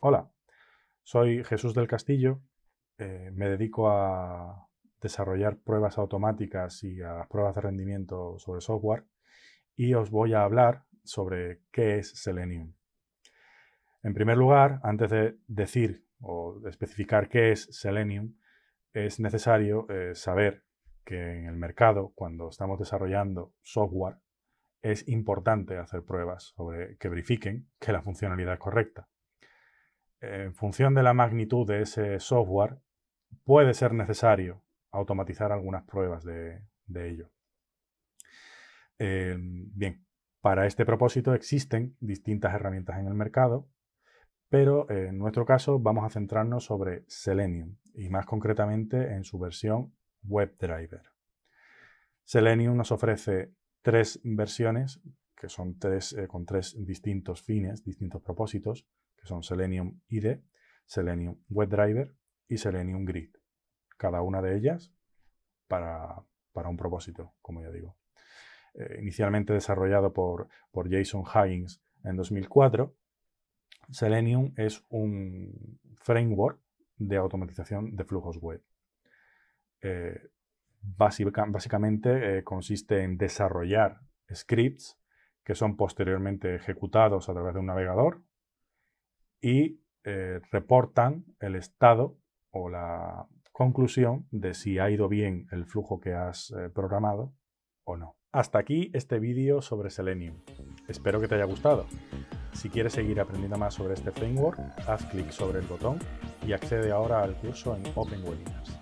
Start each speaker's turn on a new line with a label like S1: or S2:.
S1: Hola, soy Jesús del Castillo, eh, me dedico a desarrollar pruebas automáticas y a pruebas de rendimiento sobre software y os voy a hablar sobre qué es Selenium. En primer lugar, antes de decir o especificar qué es Selenium, es necesario eh, saber que en el mercado, cuando estamos desarrollando software, es importante hacer pruebas sobre que verifiquen que la funcionalidad es correcta en función de la magnitud de ese software, puede ser necesario automatizar algunas pruebas de, ello. Eh, bien, para este propósito existen distintas herramientas en el mercado, pero eh, en nuestro caso vamos a centrarnos sobre Selenium y más concretamente en su versión WebDriver. Selenium nos ofrece tres versiones, que son tres eh, con tres distintos fines, distintos propósitos, que son Selenium ID, Selenium WebDriver y Selenium Grid. Cada una de ellas para, un propósito, como ya digo. Eh, inicialmente desarrollado por, por Jason Higgins en 2004, Selenium es un framework de automatización de flujos web. Eh, básicamente eh, consiste en desarrollar scripts que son posteriormente ejecutados a través de un navegador y eh, reportan el estado o la conclusión de si ha ido bien el flujo que has eh, programado o no. Hasta aquí este vídeo sobre Selenium. Espero que te haya gustado. Si quieres seguir aprendiendo más sobre este framework, haz clic sobre el botón y accede ahora al curso en Open Webinars.